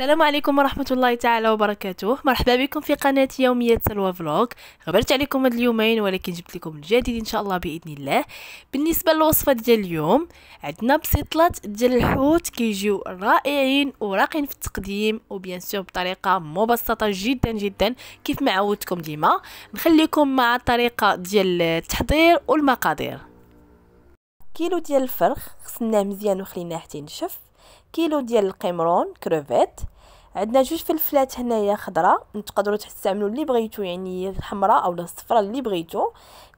السلام عليكم ورحمة الله تعالى وبركاته مرحبا بكم في قناة يومية سلوى فلوغ غبرت عليكم هاد اليومين ولكن جبت لكم الجديد ان شاء الله بإذن الله بالنسبة للوصفة ديال اليوم عندنا بسطلة ديال الحوت كيجيو رائعين وراقين في التقديم وبيان سور بطريقة مبسطة جدا جدا كيف ما عودتكم ديما نخليكم مع الطريقة ديال التحضير والمقادير كيلو ديال الفرخ خصناه مزيان وخليناه حتى ينشف كيلو ديال القمرون كروفيت عندنا جوج فلفلات هنايا خضراء تقدروا تستعملوا اللي بغيتو يعني الحمراء او الصفراء اللي بغيتو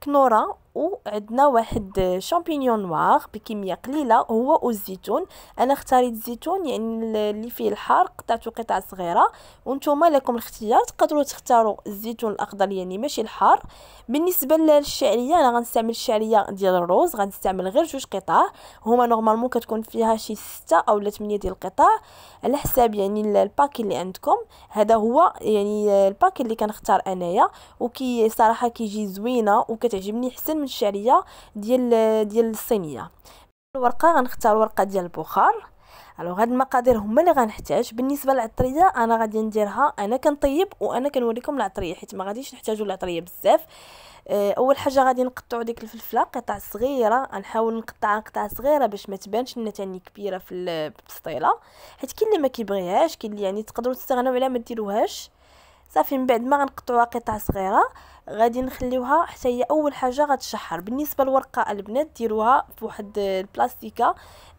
كنوره وعندنا واحد شامبينيون نوار بكميه قليله هو الزيتون انا اختاريت الزيتون يعني اللي فيه الحار قطعته قطع صغيره وانتم لكم الاختيار تقدروا تختاروا الزيتون الاخضر يعني ماشي الحار بالنسبه للشعريه انا غنستعمل الشعريه ديال الروز غنستعمل غير جوج قطع هما نورمالمون كتكون فيها شي ستة او لا ديال القطع على حساب يعني الباكي اللي عندكم هذا هو يعني الباكي اللي كنختار انايا وكي صراحه كيجي زوينه وكتعجبني حسن من الشعريه ديال ديال الصينيه الورقه غنختار ورقه ديال البخار الوغ هاد المقادير هما اللي غنحتاج بالنسبه للعطريه انا غادي نديرها انا كنطيب وانا كنوريكم العطريه حيت ما غاديش نحتاجوا العطريه بزاف آه، اول حاجه غادي نقطعوا ديك الفلفله قطع صغيره غنحاول نقطعها قطع صغيره باش ما تبانش لنا تاني كبيره في البسطيله حيت كاين اللي ما كيبغيهاش كاين اللي يعني تقدروا تستغناو عليها ما ديروهاش صافي من بعد ما غنقطعوها قطع صغيره غادي نخليوها حتى هي اول حاجه غتشحر بالنسبه للورقه البنات ديروها في واحد البلاستيكه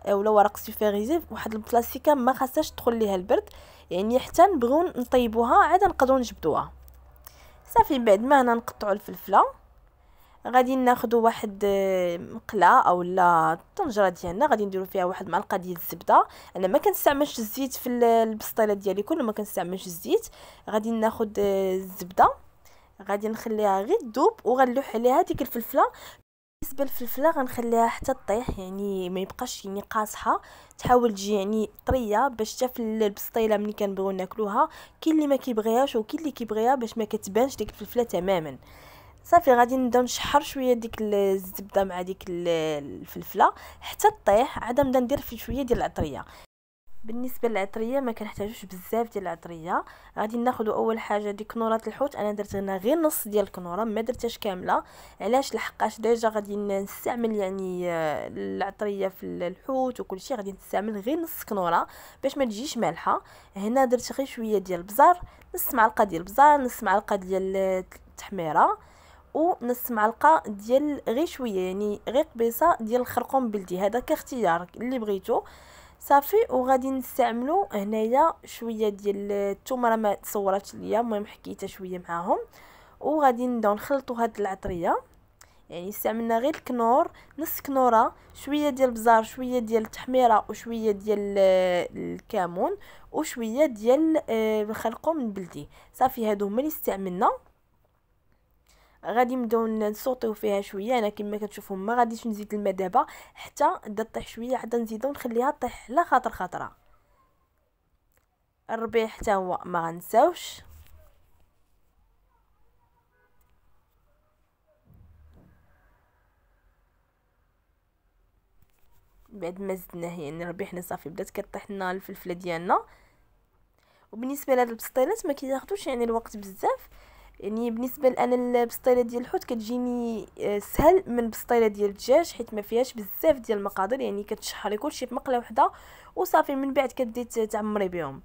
آه، ولا ورق سوفيريزي واحد البلاستيكه ما خاصهاش تدخل ليها البرد يعني حتى نبغيو نطيبوها عاد نقدروا نجبدوها صافي بعد ما هنا نقطعوا الفلفله غادي ناخذ واحد آه، مقله اولا الطنجره ديالنا غادي نديرو فيها واحد معلقه ديال الزبده انا ما كنستعملش الزيت في البسطيله ديالي كله ما كنستعملش الزيت غادي ناخذ آه، الزبده غادي نخليها غير تذوب وغنلوح عليها ديك الفلفله بالنسبه للفلفله غنخليها حتى تطيح يعني ما يبقاش يعني قاصحه تحاول تجي يعني طريه باش حتى في البسطيله ملي كنبغيو ناكلوها كاين اللي ما كيبغيهاش وكاين اللي كيبغيها باش ما كتبانش ديك الفلفله تماما صافي غادي نبدا نشحر شويه ديك الزبده مع ديك الفلفله حتى تطيح عاد نبدا ندير في شويه ديال العطريه بالنسبه للعطريه ما كنحتاجوش بزاف ديال العطريه غادي ناخذ اول حاجه ديك كنوره الحوت انا درت هنا غير نص ديال الكنوره ما درتهاش كامله علاش لحقاش ديجا غادي نستعمل يعني آه، العطريه في الحوت وكل شيء غادي نستعمل غير نص كنوره باش ما تجيش مالحه هنا درت غير شويه ديال البزار نص معلقه ديال البزار نص معلقه ديال التحميره ونص معلقه ديال غير شويه يعني غير قبيصه ديال الخرقوم بلدي هذا كاختيار اللي بغيتو صافي وغادي نستعملو هنايا شويه ديال الثوم راه ما تصوراتش ليا المهم حكيتها شويه معاهم وغادي نبداو نخلطو هاد العطريه يعني استعملنا غير الكنور نص كنوره شويه ديال البزار شويه ديال التحميره وشويه ديال الكمون وشويه ديال الخلقوم آه، البلدي صافي هادو هما اللي استعملنا غادي نبداو نسوطيو فيها شويه انا كما كتشوفوا ما غاديش نزيد الماء دابا حتى بدا طيح شويه عاد نزيدو نخليها طيح على خاطر خاطره الربيع حتى هو ما غنساوش بعد ما زدناه يعني ربيحنا صافي بدات كطيح لنا الفلفله ديالنا وبالنسبه لهاد البسطيلات ما كياخذوش يعني الوقت بزاف يعني بالنسبه لان البسطيله ديال الحوت كتجيني آه، سهل من البسطيله ديال الدجاج حيت ما فيهاش بزاف ديال المقادير يعني كتشحري كلشي في مقله وحده وصافي من بعد كدي تعمري بهم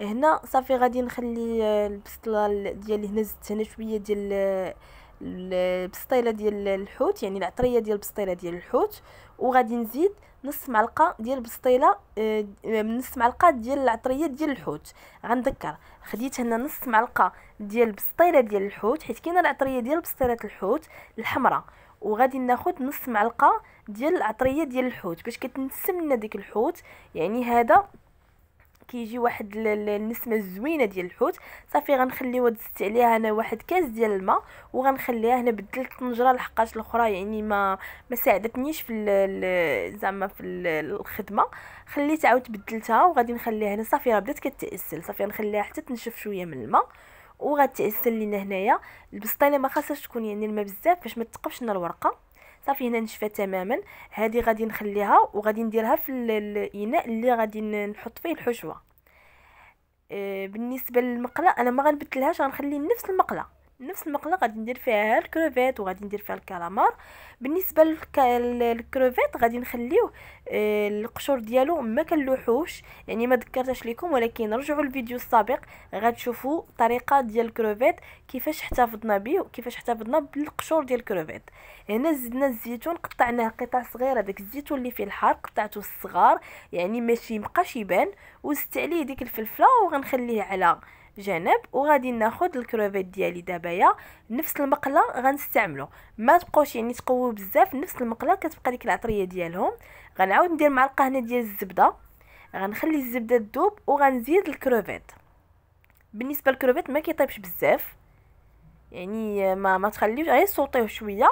هنا صافي غادي نخلي آه، البسطله ديالي هنا زدت هنا شويه ديال آه، البسطيله ديال الحوت يعني العطريه ديال البسطيله ديال الحوت وغادي نزيد نص معلقه ديال البسطيله نص معلقه ديال العطريه ديال الحوت غنذكر خديت هنا نص معلقه ديال البسطيله ديال الحوت حيت كاينه العطريه ديال بسطيله الحوت الحمراء وغادي ناخذ نص معلقه ديال العطريه ديال الحوت باش كتنسم لنا ديك الحوت يعني هذا كيجي واحد النسمه الزوينه ديال الحوت صافي غنخليوها تزت عليها انا واحد كاس ديال الماء وغنخليها هنا بدلت الطنجره لحقاش الاخرى يعني ما ما ساعدتنيش في زعما في الخدمه خليت عاود بدلتها وغادي نخليها هنا صافي راه بدات كتعسل صافي غنخليها حتى تنشف شويه من الماء وغتعسل لينا هنايا البسطيله ما خاصهاش تكون يعني الماء بزاف باش ما تثقبش لنا الورقه صافي هنا نشفى تماما هذه غادي نخليها وغادي نديرها في الاناء اللي غادي نحط فيه الحشوه آه، بالنسبه للمقله انا ما غنبدلهاش غنخلي نفس المقله نفس المقله غادي ندير فيها الكروفيت وغادي ندير فيها الكالامار بالنسبه للكروفيت غادي نخليوه آه، القشور ديالو ما كنلوحوش يعني ما ذكرتش لكم ولكن رجعوا الفيديو السابق غتشوفوا الطريقه ديال الكروفيت كيفاش احتفظنا به وكيفاش احتفظنا بالقشور ديال الكروفيت هنا زدنا الزيتون قطعناه قطع صغيره داك الزيتون اللي فيه الحار قطعته الصغار يعني ماشي مبقاش يبان وزدت عليه ديك الفلفله وغنخليه على جناب وغادي ناخذ الكروفيت ديالي دابايا نفس المقله غنستعملو ما تبقاوش يعني تقويو بزاف نفس المقله كتبقى ديك العطريه ديالهم غنعاود ندير معلقه هنا ديال الزبده غنخلي الزبده تذوب وغنزيد الكروفيت بالنسبه للكروفيت ما كيطيبش بزاف يعني ما ما تخليوش غير صوتيه شويه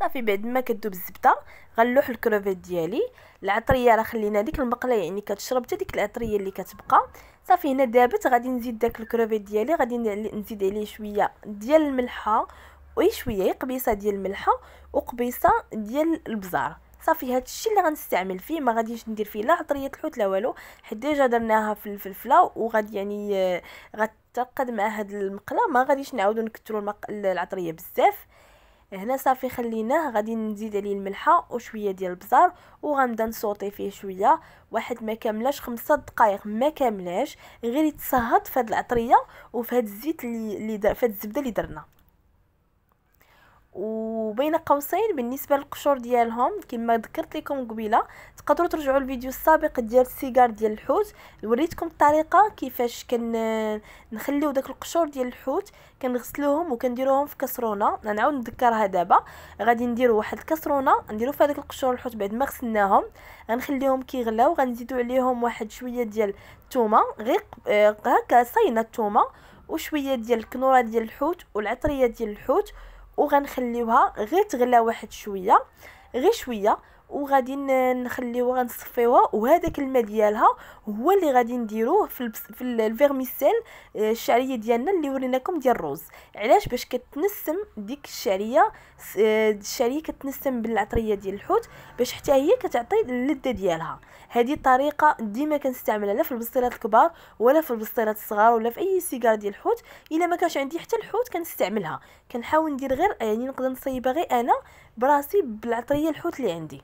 صافي بعد ما كذوب الزبده غنلوح الكروفيت ديالي العطريه راه خلينا ديك المقله يعني كتشرب حتى ديك العطريه اللي كتبقى صافي هنا دابت غادي نزيد داك الكروفيت ديالي غادي نزيد عليه شويه ديال الملحه وي شويه قبيصه ديال الملحه وقبيصه ديال البزار صافي هذا الشيء اللي غنستعمل فيه ما غاديش ندير فيه لا عطريه الحوت لا والو حيت ديجا درناها في الفلفله وغادي يعني آه، غتقد مع هاد المقله ما غاديش نعاودو نكثروا العطريه بزاف هنا صافي خليناه غادي نزيد عليه الملحه وشويه ديال البزار وغنبدا نسوطي فيه شويه واحد ما كاملاش خمسة دقائق ما كاملاش غير يتصهد في هاد العطريه وفي هاد الزيت اللي في هاد الزبده اللي درنا وبين قوسين بالنسبه للقشور ديالهم كما ذكرت لكم قبيله تقدروا ترجعوا الفيديو السابق ديال السيجار ديال الحوت وريتكم الطريقه كيفاش كن نخليو داك القشور ديال الحوت كنغسلوهم وكنديروهم في كسرونه نعاود نذكرها دابا غادي نديروا واحد الكسرونه نديروا فيها داك القشور الحوت بعد ما غسلناهم غنخليهم كيغلاو غنزيدوا عليهم واحد شويه ديال الثومه غير آه، هكا صاينه الثومه وشويه ديال الكنوره ديال الحوت والعطريه ديال الحوت وغنخليوها غير تغلى واحد شويه غير شويه وغادي نخليوها غنصفيوها وهذاك الماء ديالها هو اللي غادي نديروه في في الفيرميسيل آه، الشعريه ديالنا اللي وريناكم ديال الروز علاش باش كتنسم ديك الشعريه آه، الشعريه كتنسم بالعطريه ديال الحوت باش حتى هي كتعطي اللذه ديالها هذه الطريقه ديما كنستعملها لا في البسطيلات الكبار ولا في البسطيلات الصغار ولا في اي سيجار ديال الحوت الا ما كانش عندي حتى الحوت كنستعملها كنحاول ندير غير يعني نقدر نصيبها غير انا براسي بالعطريه الحوت اللي عندي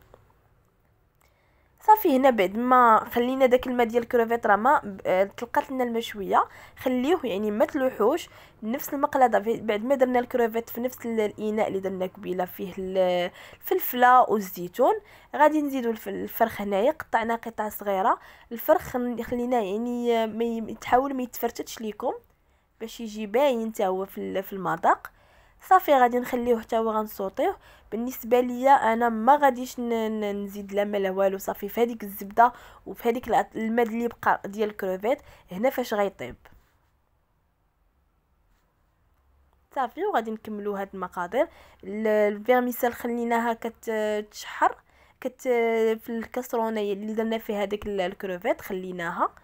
صافي هنا بعد ما خلينا داك الماء ديال الكروفيت راه ما آه، تلقات لنا الماء شويه خليوه يعني ما تلوحوش نفس المقلاده بعد ما درنا الكروفيت في نفس الاناء اللي درنا قبيله فيه الفلفله والزيتون غادي نزيدو الفرخ هنايا قطعنا قطع صغيره الفرخ خليناه يعني آه، ما يتحاول ما يتفرتتش ليكم باش يجي باين حتى هو في المذاق صافي غادي نخليوه حتى هو غنصوطيه بالنسبه ليا انا ما غاديش نزيد لا ما لا والو صافي في هذيك الزبده وفي هذيك الماء اللي بقى ديال الكروفيت هنا فاش غيطيب صافي وغادي نكملو هاد المقادير الفيرميسال خليناها كتشحر كت في الكاسرونه اللي درنا فيها داك الكروفيت خليناها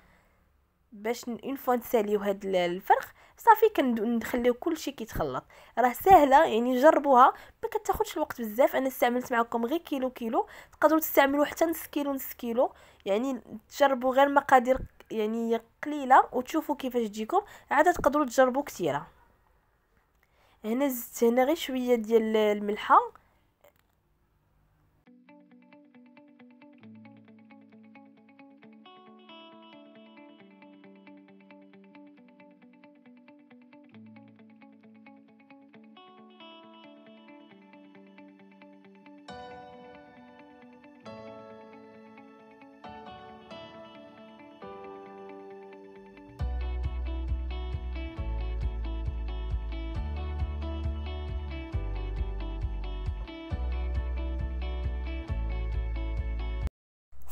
باش اون فوا نساليو هاد الفرخ صافي كنخليو كلشي كيتخلط راه سهله يعني جربوها ما كتاخذش الوقت بزاف انا استعملت معكم غير كيلو كيلو تقدروا تستعملوا حتى نص كيلو نص كيلو يعني تجربوا غير مقادير يعني قليله وتشوفوا كيفاش تجيكم عاد تقدروا تجربوا كثيره هنا زدت هنا غير شويه ديال الملحه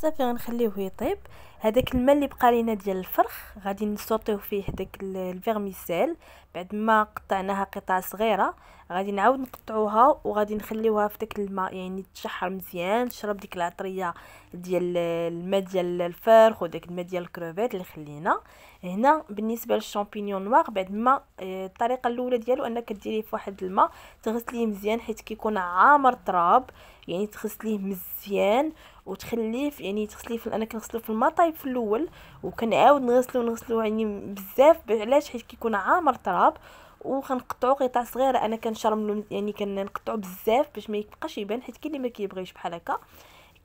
صافي غنخليوه يطيب هذاك الماء اللي بقى لينا ديال الفرخ غادي نسوطيو فيه داك الفيرميسيل بعد ما قطعناها قطع صغيره غادي نعاود نقطعوها وغادي نخليوها في داك الماء يعني تشحر مزيان تشرب ديك العطريه ديال الماء ديال الفرخ وداك الماء ديال الكروفيت اللي خلينا هنا بالنسبه للشامبينيون نوار بعد ما آه، الطريقه الاولى ديالو انك ديريه في واحد الماء تغسليه مزيان حيت كيكون عامر تراب يعني تغسليه مزيان وتخليه يعني تغسليه في انا كنغسلو في الماء طايب في الاول وكنعاود نغسلو نغسلو يعني بزاف علاش حيت كيكون عامر تراب وكنقطعو قطع صغيره انا كنشرملو يعني كنقطعو بزاف باش ما يبقاش يبان حيت كاين اللي ما كيبغيش بحال هكا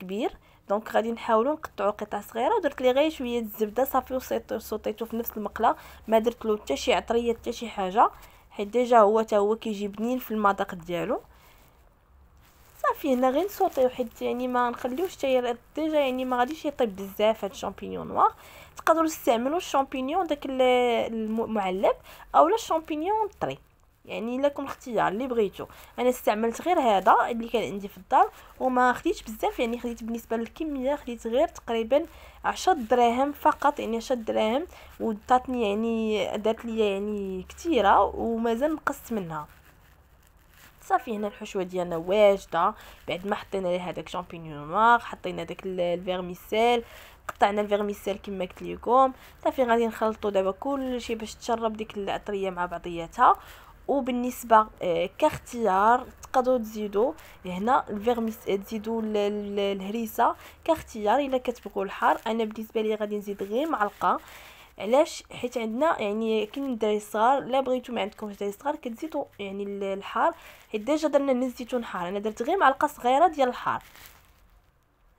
كبير دونك غادي نحاولو نقطعو قطع صغيره ودرت ليه غير شويه الزبده صافي وصيتو صوطيتو في نفس المقله ما درت له حتى شي عطريه حتى شي حاجه حيت ديجا هو تا هو كيجي بنين في المذاق ديالو صافي هنا غير نسوطيو حيت يعني ما نخليوش حتى ديجا يعني ما غاديش يطيب بزاف هاد الشامبينيون نوار تقدروا تستعملوا الشامبينيون داك المعلب اولا الشامبينيون طري يعني لكم الاختيار اللي بغيتو انا استعملت غير هذا اللي كان عندي في الدار وما خديتش بزاف يعني خديت بالنسبه للكميه خديت غير تقريبا 10 دراهم فقط يعني 10 دراهم وعطاتني يعني دات لي يعني كثيره ومازال نقصت منها صافي هنا الحشوه ديالنا واجده بعد ما حطينا ليها داك شامبينيون نوار حطينا داك الفيرميسيل قطعنا الفيرميسيل كما قلت لكم صافي غادي نخلطوا دابا كلشي باش تشرب ديك العطريه مع بعضياتها وبالنسبه آه، كاختيار تقدروا تزيدوا هنا الفيرميس آه، تزيدوا الهريسه كاختيار الا كتبغوا الحار انا بالنسبه لي غادي نزيد غير معلقه علاش حيت عندنا يعني كاين الدراري الصغار لا بغيتو ما عندكمش دراري صغار كتزيدوا يعني الحار حيت ديجا درنا ني الزيتون حار انا درت غير معلقه صغيره ديال الحار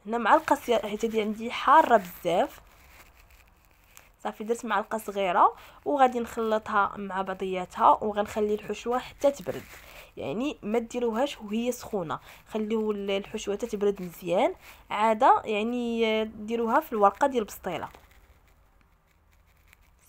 هنا معلقه حيت هذه عندي حاره بزاف صافي درت معلقه صغيره وغادي نخلطها مع بعضياتها وغنخلي الحشوه حتى تبرد يعني ما ديروهاش وهي سخونه خليو الحشوه تتبرد مزيان عاده يعني ديروها في الورقه ديال البسطيله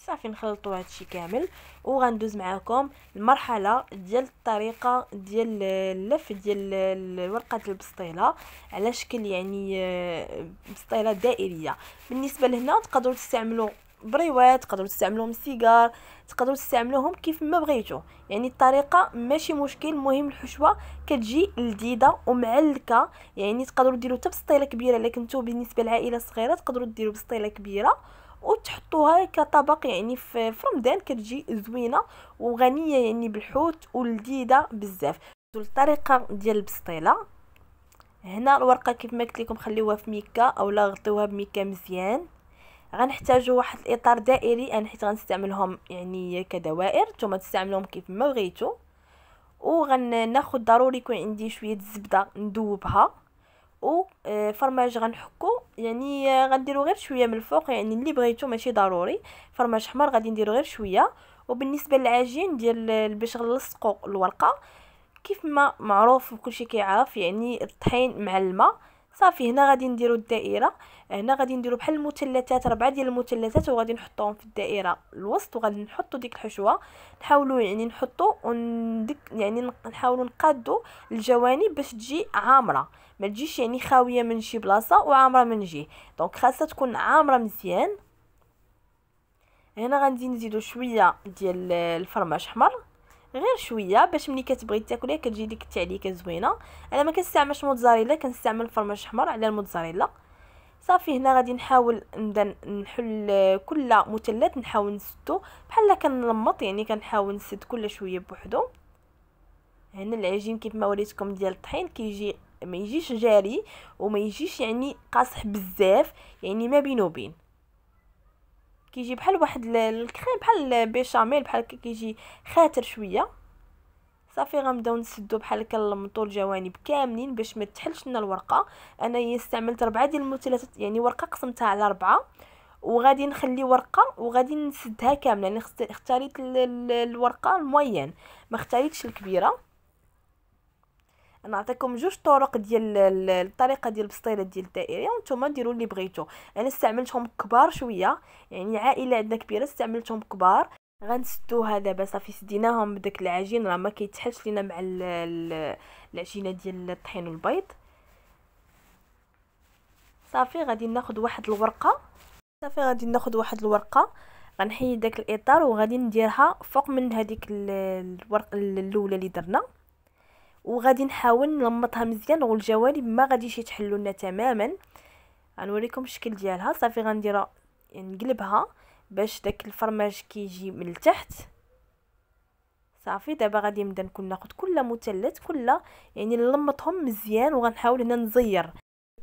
صافي نخلطوا هادشي كامل وغندوز معاكم المرحله ديال الطريقه ديال اللف ديال الورقه البسطيله على شكل يعني آه، بسطيله دائريه بالنسبه لهنا تقدروا تستعملوا بريوات تقدروا تستعملوهم سيجار تقدروا تستعملوهم كيف ما بغيتو يعني الطريقه ماشي مشكل المهم الحشوه كتجي لذيذه ومعلكه يعني تقدروا ديروا حتى بسطيله كبيره لكن نتو بالنسبه لعائله صغيره تقدروا ديروا بسطيله كبيره وتحطوها كطبق يعني في رمضان كتجي زوينه وغنيه يعني بالحوت ولذيذه بزاف الطريقه ديال البسطيله هنا الورقه كيف ما قلت لكم خليوها في ميكا اولا غطيوها بميكا مزيان غنحتاجو واحد الاطار دائري انا حيت غنستعملهم يعني كدوائر نتوما تستعملوهم كيف ما بغيتو وغناخذ ضروري يكون عندي شويه الزبده ندوبها او آه، فرماج غنحكو يعني آه، غنديرو غير شويه من الفوق يعني اللي بغيتو ماشي ضروري فرماج حمر غادي نديرو غير شويه وبالنسبه للعجين ديال باش نلصقو الورقه كيف ما معروف وكلشي كيعرف يعني الطحين مع الماء صافي هنا غادي نديرو الدائره هنا غادي نديرو بحال المثلثات ربعه ديال المثلثات وغادي نحطوهم في الدائره الوسط وغادي نحطو ديك الحشوه نحاولو يعني نحطو وندك يعني نحاولو نقادو الجوانب باش تجي عامره ما تجيش يعني خاويه من شي بلاصه وعامره من جهه دونك خاصها تكون عامره مزيان هنا غادي نزيدو شويه ديال الفرماج احمر غير شويه باش ملي كتبغي تاكليها كتجي ديك التعليكه زوينه انا ما كنستعملش موتزاريلا كنستعمل الفرماج احمر على الموتزاريلا صافي هنا غادي نحاول نبدا نحل كل مثلث نحاول نسدو بحال كنلمط يعني كنحاول نسد كل شويه بوحدو هنا العجين كيف ما وريتكم ديال الطحين كيجي ما يجيش جاري وما يجيش يعني قاصح بزاف يعني ما بينه وبين كيجي بحال واحد الكريم بحال بيشاميل بحال هكا كيجي خاتر شويه صافي غنبداو نسدو بحال هكا نلمطو الجوانب كاملين باش ما تحلش لنا الورقه انايا استعملت ربعه ديال المثلثات يعني ورقه قسمتها على ربعه وغادي نخلي ورقه وغادي نسدها كامله يعني اختاريت الورقه الموين ما اختاريتش الكبيره نعطيكم جوج طرق ديال الطريقه ديال البسطيله ديال الدائريه وانتم ديروا اللي بغيتو انا يعني استعملتهم كبار شويه يعني عائله عندنا كبيره استعملتهم كبار غنسدوها دابا صافي سديناهم بداك العجين راه ما كيتحلش لينا مع العجينه ديال الطحين والبيض صافي غادي ناخذ واحد الورقه صافي غادي ناخذ واحد الورقه غنحيد داك الاطار وغادي نديرها فوق من هذيك الورقه الاولى اللي درنا وغادي نحاول نلمطها مزيان والجوانب الجوانب ما غاديش يتحلوا لنا تماما غنوريكم الشكل ديالها صافي غنديرها يعني نقلبها باش داك الفرماج كيجي من التحت صافي دابا غادي نبدا نكون ناخذ كل مثلث كل يعني نلمطهم مزيان وغنحاول هنا نزير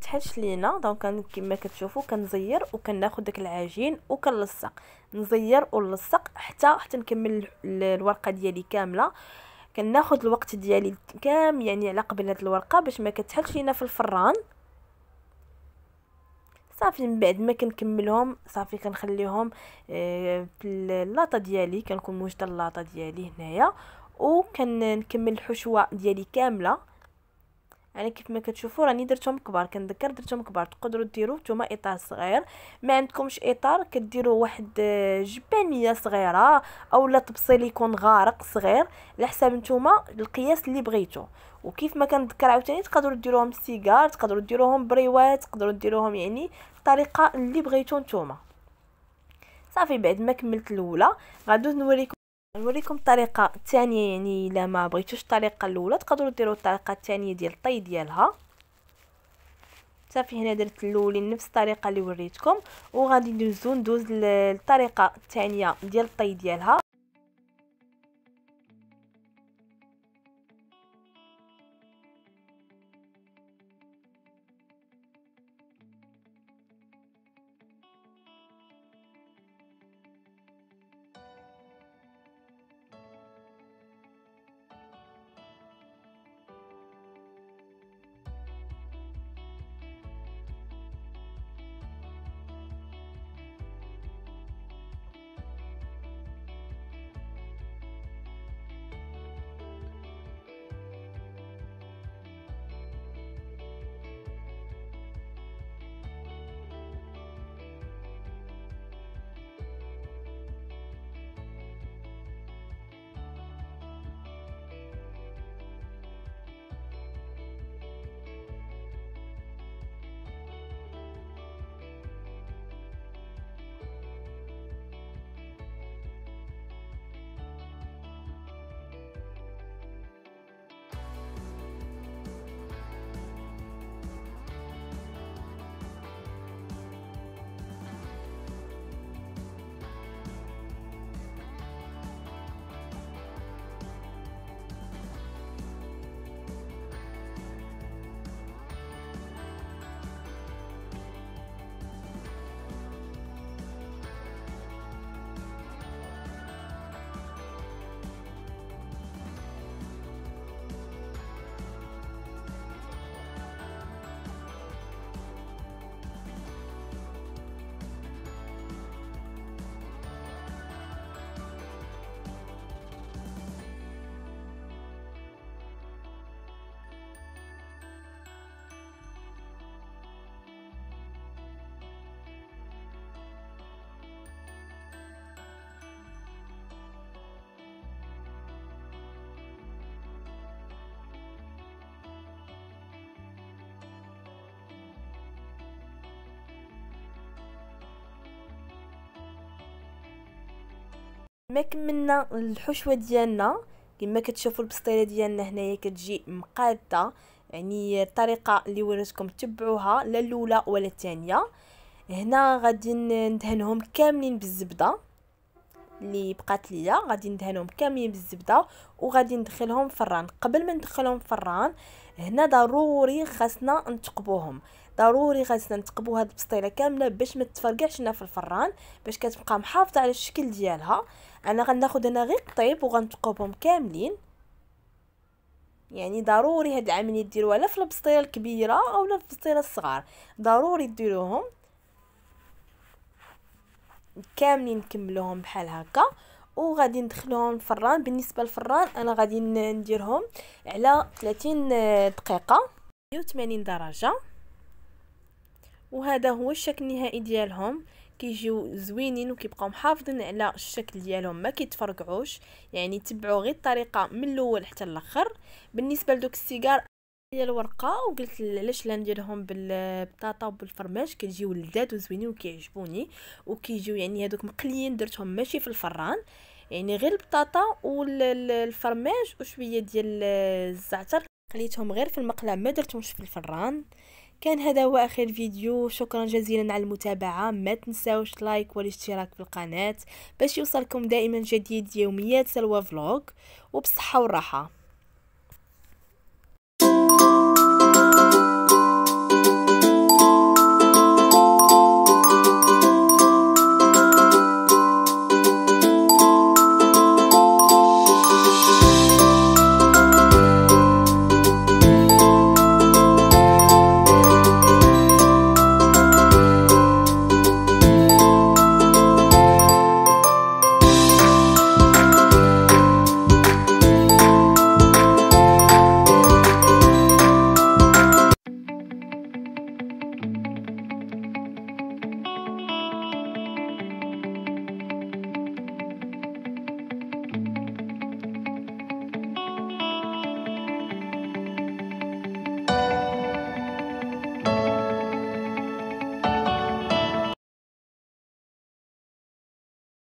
تحش لينا دونك كما كتشوفوا كنزير وكناخذ داك العجين وكنلصق نزير ونلصق حتى حتى نكمل الورقه ديالي كامله كناخذ الوقت ديالي كامل يعني على قبل هاد الورقه باش ما كتحلش لينا في الفران صافي من بعد ما كنكملهم صافي كنخليهم آه، في اللاطه ديالي كنكون موجده اللاطه ديالي هنايا وكنكمل الحشوه ديالي كامله يعني كيف ما كتشوفوا راني درتهم كبار كنذكر درتهم كبار تقدروا ديروا نتوما اطار صغير ما عندكمش اطار كديروا واحد آه، جبانيه صغيره اولا تبصيل يكون غارق صغير على حساب نتوما القياس اللي بغيتو وكيف ما كنذكر عاوتاني تقدروا ديروهم سيجار تقدروا ديروهم بريوات تقدروا ديروهم يعني الطريقه اللي بغيتو نتوما صافي بعد ما كملت الاولى غادوز نوريكم نوريكم الطريقه الثانيه يعني الا ما بغيتوش الطريقه الاولى تقدروا ديروا الطريقه الثانيه ديال الطي ديالها صافي هنا درت الاولين نفس الطريقه اللي وريتكم وغادي ندوزو ندوز للطريقه الثانيه ديال الطي ديالها ما كملنا الحشوه ديالنا كما كتشوفوا البسطيله ديالنا هنايا كتجي مقاده يعني الطريقه اللي وريتكم تبعوها لا الاولى ولا الثانيه هنا غادي ندهنهم كاملين بالزبده اللي بقات ليا غادي ندهنهم كاملين بالزبده وغادي ندخلهم فران قبل ما ندخلهم فران هنا ضروري خاصنا نتقبوهم ضروري غادي نتقبو هاد البسطيله كامله باش ما تفرقعش لنا في الفران باش كتبقى محافظه على الشكل ديالها انا غناخد هنا غير الطيب وغنتقبهم كاملين يعني ضروري هاد العمليه ديروها لا في البسطيله الكبيره او لا في البسطيله الصغار ضروري ديروهم كاملين نكملوهم بحال هكا وغادي ندخلوهم الفران بالنسبه للفران انا غادي نديرهم على 30 دقيقه 180 درجه وهذا هو الشكل النهائي ديالهم كيجيو زوينين وكيبقاو محافظين على الشكل ديالهم ما كيتفرقعوش يعني تبعوا غير الطريقه من الاول حتى الاخر بالنسبه لدوك السيجار هي الورقه وقلت علاش لا نديرهم بالبطاطا وبالفرماج كيجيو لذاد وزوينين وكيعجبوني وكيجيو يعني هذوك مقليين درتهم ماشي في الفران يعني غير البطاطا والفرماج وشويه ديال الزعتر قليتهم غير في المقله ما درتهمش في الفران كان هذا هو اخر فيديو شكرا جزيلا على المتابعه ما تنساوش لايك والاشتراك في القناه باش يوصلكم دائما جديد يوميات سلوى فلوغ وبالصحه والراحه